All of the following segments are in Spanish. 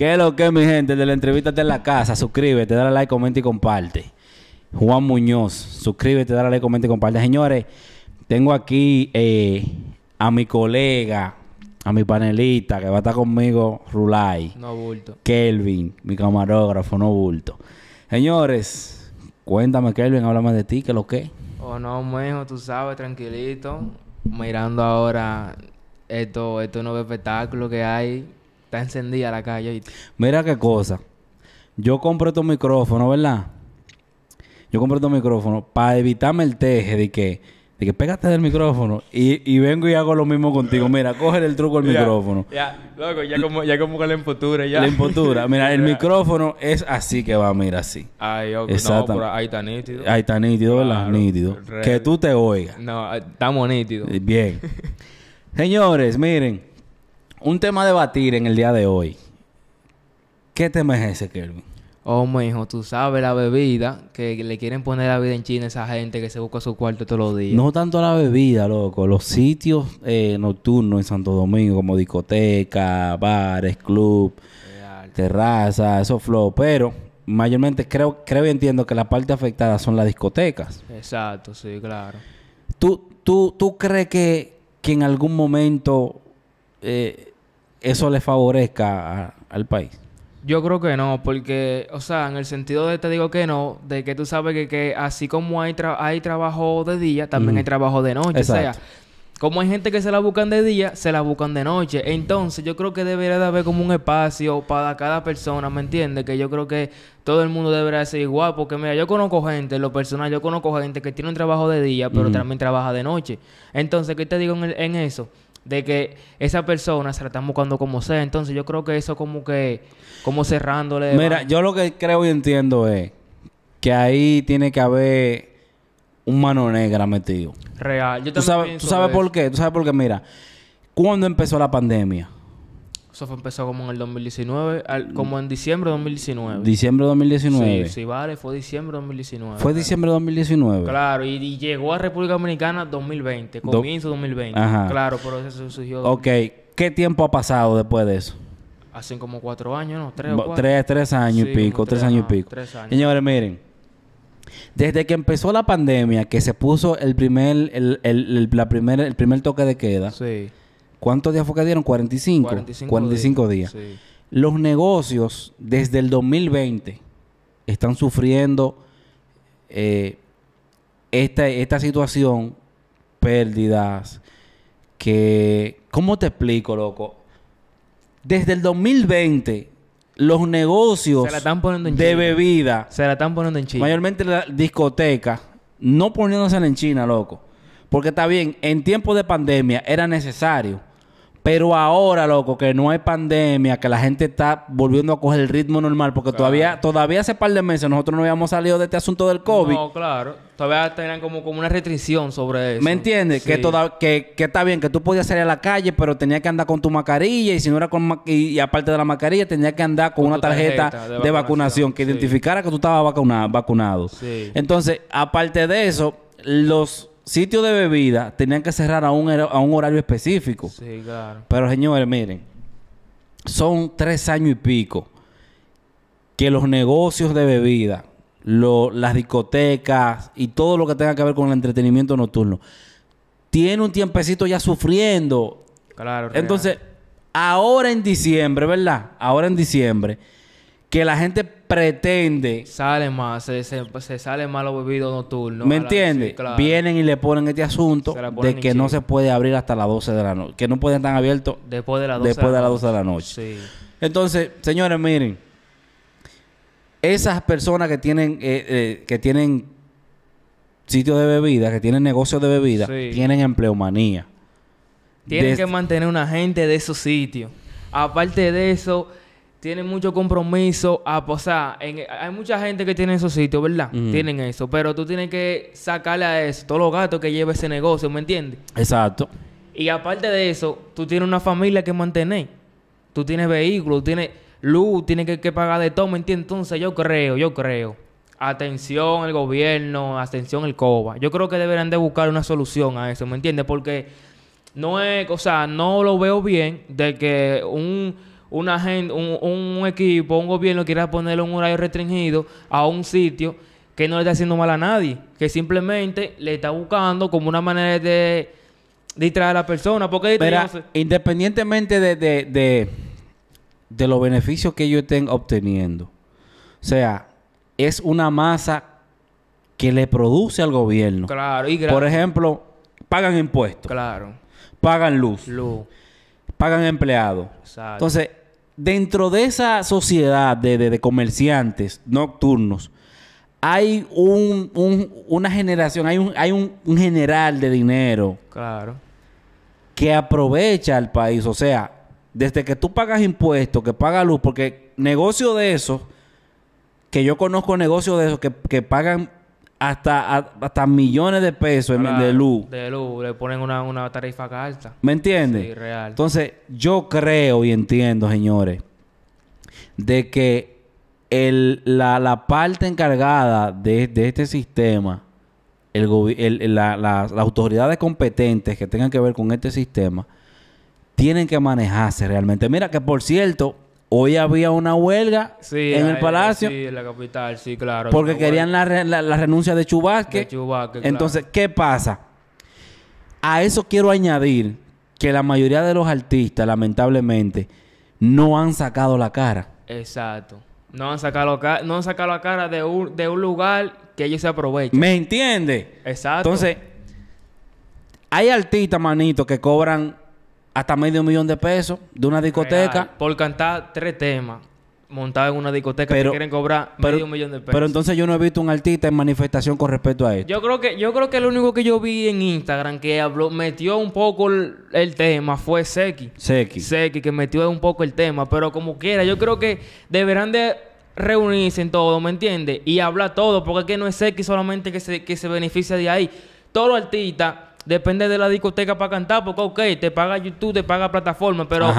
¿Qué es lo que, mi gente? De la entrevista en la casa. Suscríbete, dale like, comenta y comparte. Juan Muñoz, suscríbete, dale like, comenta y comparte. Señores, tengo aquí eh, a mi colega, a mi panelista que va a estar conmigo, Rulay. No bulto. Kelvin, mi camarógrafo, no bulto. Señores, cuéntame, Kelvin, háblame de ti, ¿qué es lo que? Oh, no, mejor tú sabes, tranquilito. Mirando ahora estos esto nuevos espectáculos que hay Está encendida la calle. Mira qué cosa. Yo compro estos micrófonos, ¿verdad? Yo compro estos micrófonos para evitarme el teje de que, de que pégate del micrófono y, vengo y hago lo mismo contigo. Mira, coge el truco del micrófono. Ya, loco, ya como, ya como con la imputura Ya. La imputura. Mira, el micrófono es así que va, mira, así. Ay, ahí está nítido. Ahí está nítido, ¿verdad? nítido. Que tú te oigas. No, estamos nítidos. Bien. Señores, miren. Un tema a debatir en el día de hoy. ¿Qué tema es ese, Kelvin? Oh, hijo, tú sabes la bebida que le quieren poner la vida en China a esa gente que se busca su cuarto todos los días. No tanto la bebida, loco. Los sitios eh, nocturnos en Santo Domingo, como discotecas, bares, club, terrazas, esos flow. Pero mayormente creo, creo y entiendo que la parte afectada son las discotecas. Exacto, sí, claro. ¿Tú, tú, tú crees que, en algún momento eh, eso le favorezca al país? Yo creo que no, porque, o sea, en el sentido de te digo que no, de que tú sabes que, que así como hay, hay trabajo de día, también hay trabajo de noche. O sea, como hay gente que se la buscan de día, se la buscan de noche. Entonces, yo creo que debería de haber como un espacio para cada persona, ¿me entiendes? Que yo creo que todo el mundo debería ser igual, porque mira, yo conozco gente, lo personal, yo conozco gente que tiene un trabajo de día, pero también trabaja de noche. Entonces, ¿qué te digo en, en eso? de que esa persona se la están buscando como sea. Entonces yo creo que eso como que, como cerrándole. Mira, yo lo que creo y entiendo es que ahí tiene que haber un mano negra metido. Real. Yo ¿Tú sabes, ¿tú sabes por qué? ¿Tú sabes por qué? Mira, cuando empezó la pandemia, eso fue, empezó como en el 2019, mm. como en diciembre de 2019. Diciembre de 2019. Sí, sí, vale, fue diciembre de 2019. Fue diciembre de 2019. Claro, y, llegó a República Dominicana 2020, comienzo de 2020. Ajá. Claro, pero eso surgió. Ok, ¿qué tiempo ha pasado después de eso? Hacen como cuatro años, ¿no? Tres o cuatro. Tres, tres años y pico, tres, años y pico. Tres años. Señores, miren. Desde que empezó la pandemia, que se puso el primer, el, el, la primer, el primer toque de queda. Sí ¿Cuántos días fue que dieron? 45. 45, días. Los negocios desde el 2020 están sufriendo eh, esta, situación, pérdidas, que... ¿Cómo te explico, loco? Desde el 2020 los negocios Se en de bebida. Se la están poniendo en China. Mayormente la discotecas, no poniéndose en China, loco. Porque está bien, en tiempos de pandemia era necesario. Pero ahora, loco, que no hay pandemia, que la gente está volviendo a coger el ritmo normal, porque todavía, todavía hace par de meses nosotros no habíamos salido de este asunto del COVID. No, claro. Todavía tenían como, como una restricción sobre eso. ¿Me entiendes? Que, toda, que, que, está bien, que tú podías salir a la calle, pero tenías que andar con tu mascarilla, y si no era con y, aparte de la mascarilla, tenías que andar con, una tarjeta, de vacunación, que identificara que tú estabas vacunado. Entonces, aparte de eso, los sitios de bebida tenían que cerrar a un, a un horario específico. Sí, claro. Pero señores, miren, son tres años y pico que los negocios de bebida, las discotecas y todo lo que tenga que ver con el entretenimiento nocturno, tiene un tiempecito ya sufriendo. Claro. Entonces, ahora en diciembre, ¿verdad? Ahora en diciembre que la gente pretende. Sale más, se, salen sale más los bebidos nocturnos. ¿Me entiendes? Vienen y le ponen este asunto de que no se puede abrir hasta las 12 de la noche. Que no pueden estar abiertos después de las 12, después de, la las 12 de la noche. Entonces, señores, miren. Esas personas que tienen, eh, eh, que tienen sitios de bebida, que tienen negocios de bebida, tienen empleomanía. Tienen que mantener una gente de esos sitios. Aparte de eso, tienen mucho compromiso a sea, hay mucha gente que tiene esos sitios, ¿verdad? Tienen eso, pero tú tienes que sacarle a eso todos los gatos que lleva ese negocio, ¿me entiendes? Exacto. Y aparte de eso, tú tienes una familia que mantener. Tú tienes vehículos, tienes luz, tienes que, pagar de todo, ¿me entiendes? Entonces yo creo, yo creo. Atención el gobierno, atención el COBA. Yo creo que deberán de buscar una solución a eso, ¿me entiendes? Porque no es, o sea, no lo veo bien de que un un, equipo, un gobierno quiera ponerle un horario restringido a un sitio que no le está haciendo mal a nadie, que simplemente le está buscando como una manera de distraer a la persona. Porque independientemente de, de, los beneficios que ellos estén obteniendo, o sea, es una masa que le produce al gobierno. Claro, Por ejemplo, pagan impuestos. Claro. Pagan luz. Luz. Pagan empleados. Entonces, dentro de esa sociedad de, comerciantes nocturnos, hay una generación, hay, un, hay un, general de dinero. Claro. Que aprovecha al país. O sea, desde que tú pagas impuestos, que pagas luz, porque negocio de esos, que yo conozco negocios de eso que, que pagan hasta, hasta millones de pesos en de luz. De luz, le ponen una, una tarifa alta. ¿Me entiendes? Sí, real. Entonces, yo creo y entiendo, señores, de que el, la, la, parte encargada de, este sistema, el, el la, las autoridades competentes que tengan que ver con este sistema, tienen que manejarse realmente. Mira que, por cierto, Hoy había una huelga en el Palacio. Sí, en la capital, sí, claro. Porque querían la, renuncia de Chubasque. De Chubasque Entonces, ¿qué pasa? A eso quiero añadir que la mayoría de los artistas, lamentablemente, no han sacado la cara. Exacto. No han sacado, no han sacado la cara de un, de un lugar que ellos se aprovechen. ¿Me entiende? Exacto. Entonces, hay artistas, manito, que cobran hasta medio millón de pesos de una discoteca. Por cantar tres temas montado en una discoteca pero, quieren cobrar pero, medio millón de pesos. Pero entonces yo no he visto un artista en manifestación con respecto a esto. Yo creo que yo creo que lo único que yo vi en Instagram que habló metió un poco el, tema fue Seki. Seki. Seki que metió un poco el tema, pero como quiera, yo creo que deberán de reunirse en todo, ¿me entiendes? Y hablar todo, porque es que no es Seki solamente que se, que se beneficia de ahí. Todo artista depende de la discoteca para cantar, porque ok, te paga YouTube, te paga plataforma, pero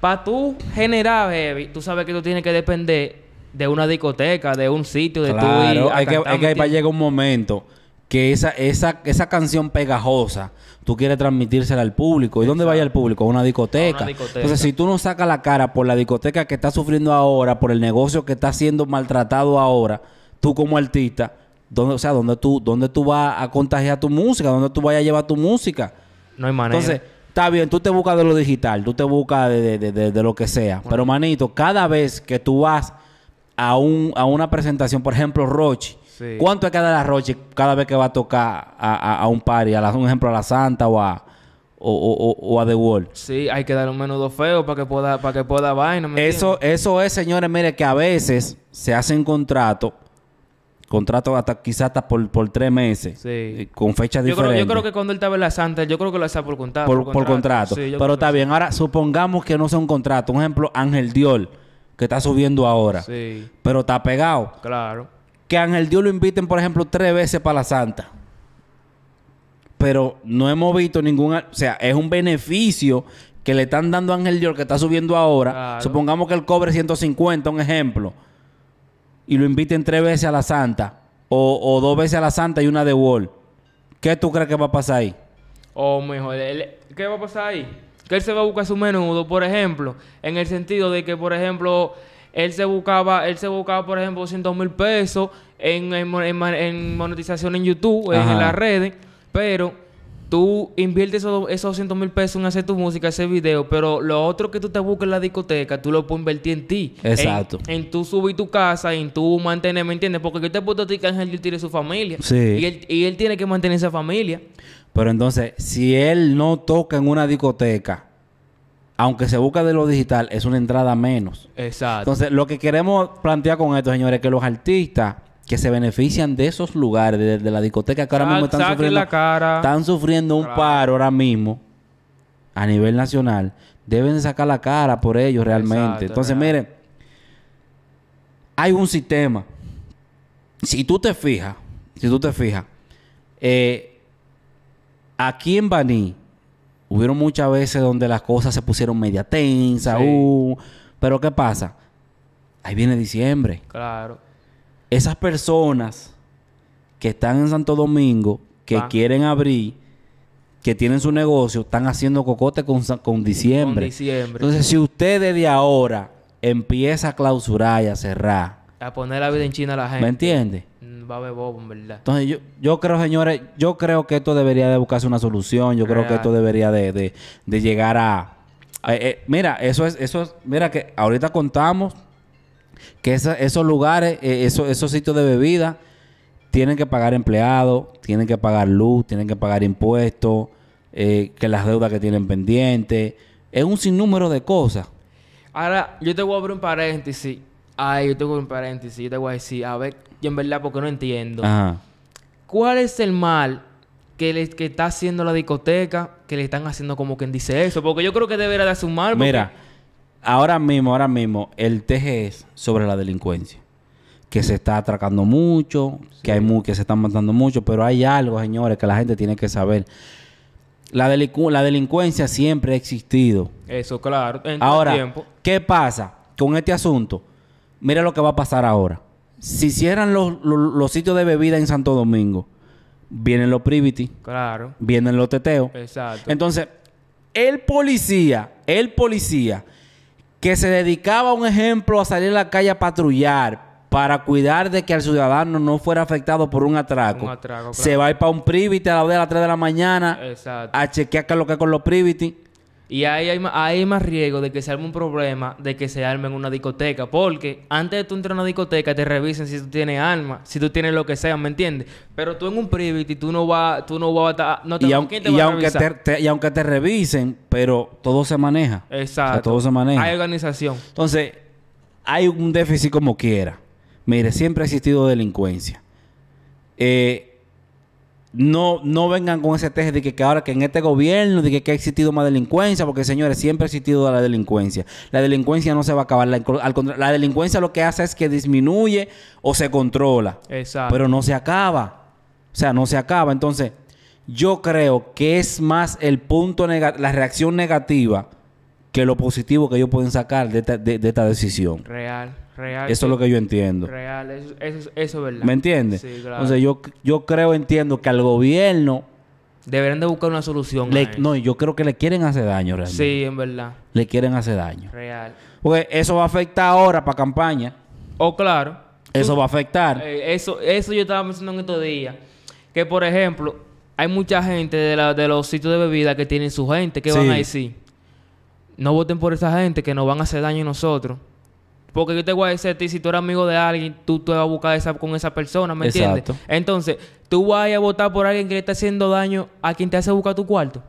para tú generar baby, tú sabes que tú tienes que depender de una discoteca, de un sitio, de tu tú hay, que, hay que, para llegar un momento que esa, esa, esa canción pegajosa tú quieres transmitírsela al público. ¿Y dónde vaya el público? una, discoteca. A una discoteca. Entonces, si tú no sacas la cara por la discoteca que está sufriendo ahora, por el negocio que está siendo maltratado ahora, tú como artista, o sea, ¿dónde tú, dónde tú vas a contagiar tu música? ¿Dónde tú vas a llevar tu música? No hay manera. Entonces, está bien, tú te buscas de lo digital, tú te buscas de, lo que sea. Pero, manito, cada vez que tú vas a, a una presentación, por ejemplo, roche ¿cuánto hay que dar a Roche cada vez que va a tocar a, a, un party? A la, un ejemplo, a la Santa o a... The world Sí, hay que dar un menudo feo para que pueda, para que pueda vaina. eso, eso es, señores, mire, que a veces se hacen contratos contrato hasta quizás hasta por, por tres meses. Sí. Eh, con fechas yo yo creo que cuando él estaba en la Santa, yo creo que lo hacía por, por, contrato. Por, contrato. Pero está bien. Ahora, supongamos que no sea un contrato. Un ejemplo, Ángel Diol, que está subiendo ahora. Sí. Pero está pegado. Claro. Que Ángel Dior lo inviten, por ejemplo, tres veces para la Santa. Pero no hemos visto ningún... O sea, es un beneficio que le están dando a Ángel Dior, que está subiendo ahora. Supongamos que él cobre 150, un ejemplo y lo inviten tres veces a la Santa o, dos veces a la Santa y una de Wall, ¿qué tú crees que va a pasar ahí? O oh, mejor, ¿qué va a pasar ahí? Que él se va a buscar su menudo, por ejemplo, en el sentido de que, por ejemplo, él se buscaba, él se buscaba, por ejemplo, 200 mil pesos en, en, monetización en YouTube, en las redes, pero tú inviertes esos, esos 200 mil pesos en hacer tu música, ese video, pero lo otro que tú te buscas en la discoteca, tú lo puedes invertir en ti. Exacto. En, tu tú subir tu casa, en tú mantener, ¿me entiendes? Porque este yo te puedo decir que Ángel tiene su familia. Sí. Y él, y él tiene que mantener esa familia. Pero entonces, si él no toca en una discoteca, aunque se busca de lo digital, es una entrada menos. Exacto. Entonces, lo que queremos plantear con esto, señores, es que los artistas que se benefician de esos lugares, de, la discoteca que ahora mismo están ah, sufriendo, están sufriendo un paro ahora mismo a nivel nacional, deben sacar la cara por ellos realmente. Entonces, mire, miren, hay un sistema. Si tú te fijas, si tú te fijas, eh, aquí en Baní hubieron muchas veces donde las cosas se pusieron media tensa, uh, pero ¿qué pasa? Ahí viene diciembre. Claro esas personas que están en Santo Domingo, que quieren abrir, que tienen su negocio, están haciendo cocote con, diciembre. Entonces, si usted desde ahora empieza a clausurar y a cerrar. A poner la vida en China a la gente. ¿Me entiende? Mm, va a haber bobo, en verdad. Entonces, yo, creo, señores, yo creo que esto debería de buscarse una solución. Yo creo que esto debería de, llegar a... Eh, mira, eso es, eso es, mira que ahorita contamos que esos lugares, eh, esos, sitios de bebida, tienen que pagar empleados, tienen que pagar luz, tienen que pagar impuestos, eh, que las deudas que tienen pendientes, es un sinnúmero de cosas. Ahora, yo te voy a abrir un paréntesis. Ay, yo te un paréntesis. Yo te voy a decir, a ver, yo en verdad porque no entiendo. Ajá. ¿Cuál es el mal que, le, que está haciendo la discoteca que le están haciendo como quien dice eso? Porque yo creo que debería de hacer mal. Mira ahora mismo, ahora mismo, el TGS sobre la delincuencia. Que se está atracando mucho, que hay que se están matando mucho, pero hay algo, señores, que la gente tiene que saber. La, la delincuencia siempre ha existido. Eso, claro. ahora, ¿qué pasa con este asunto? Mira lo que va a pasar ahora. Si cierran los, sitios de bebida en Santo Domingo, vienen los privity. Claro. Vienen los teteos. Exacto. Entonces, el policía, el policía que se dedicaba, un ejemplo, a salir a la calle a patrullar para cuidar de que el ciudadano no fuera afectado por un atraco. Se va a ir para un privity a la de las 3 de la mañana a chequear qué es lo que es con los privity. Y ahí hay, hay, más riesgo de que se arme un problema de que se arme en una discoteca. Porque antes de tú entrar a una discoteca, te revisen si tú tienes alma, si tú tienes lo que sea, ¿me entiendes? Pero tú en un privity, tú no vas, tú no a no y, aunque te, y aunque te revisen, pero todo se maneja. Exacto. todo se maneja. Hay organización. Entonces, hay un déficit como quiera. Mire, siempre ha existido delincuencia. Eh, no, no vengan con ese teje de que, ahora que en este gobierno, de que, ha existido más delincuencia, porque señores, siempre ha existido la delincuencia. La delincuencia no se va a acabar. La, la delincuencia lo que hace es que disminuye o se controla. Exacto. Pero no se acaba. O sea, no se acaba. Entonces, yo creo que es más el punto, la reacción negativa que lo positivo que ellos pueden sacar de esta, de esta decisión. Real. Eso es lo que yo entiendo. Real, eso, es verdad. ¿Me entiendes? Entonces yo, yo creo, entiendo que al gobierno... Deberían de buscar una solución. no, yo creo que le quieren hacer daño realmente. Sí, en verdad. Le quieren hacer daño. Real. Porque eso va a afectar ahora para campaña. Oh, claro. Eso va a afectar. Eh, eso, eso yo estaba mencionando en estos días. Que, por ejemplo, hay mucha gente de, la, de los sitios de bebida que tienen su gente. que van a decir? No voten por esa gente que nos van a hacer daño a nosotros. Porque yo te voy a decir si tú eres amigo de alguien, tú te vas a buscar con esa persona, ¿me entiendes? Entonces, tú vas a votar por alguien que le está haciendo daño a quien te hace buscar tu cuarto.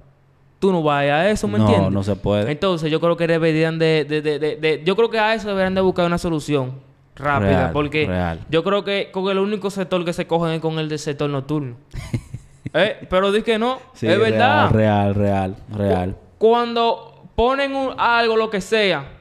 Tú no vas a eso, ¿me entiendes? No, no se puede. Entonces, yo creo que deberían de, Yo creo que a eso deberían de buscar una solución rápida. porque yo creo que con el único sector que se cogen es con el del sector nocturno. Eh, pero di que no. es verdad. Real, real, real. Cuando ponen algo, lo que sea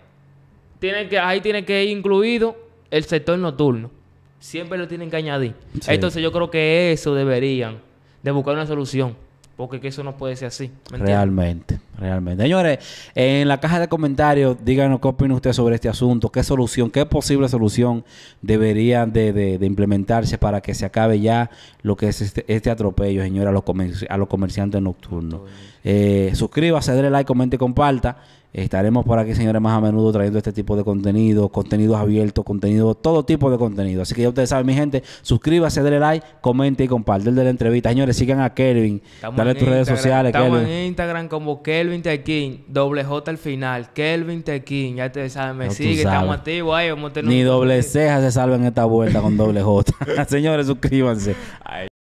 que, ahí tiene que ir incluido el sector nocturno. Siempre lo tienen que añadir. Entonces yo creo que eso deberían de buscar una solución. Porque que eso no puede ser así. realmente, realmente. Señores, en la caja de comentarios, díganos qué opina usted sobre este asunto, qué solución, qué posible solución deberían de, implementarse para que se acabe ya lo que es este, este atropello, señores, a los, comerciantes nocturnos. Eh, suscríbase, déle like, comente y comparta. Estaremos por aquí, señores, más a menudo trayendo este tipo de contenido, contenidos abiertos, contenido, todo tipo de contenido. Así que ya ustedes saben, mi gente, suscríbase, denle like, comente y comparte de la entrevista. Señores, sigan a Kelvin. dale tus redes sociales, Estamos Kelvin. en Instagram como Kelvin Tequín, doble J al final, Kelvin Tequín. Ya ustedes saben, me sigue, estamos activos ahí, vamos Ni doble ceja se salva en esta vuelta con doble J. señores, suscríbanse.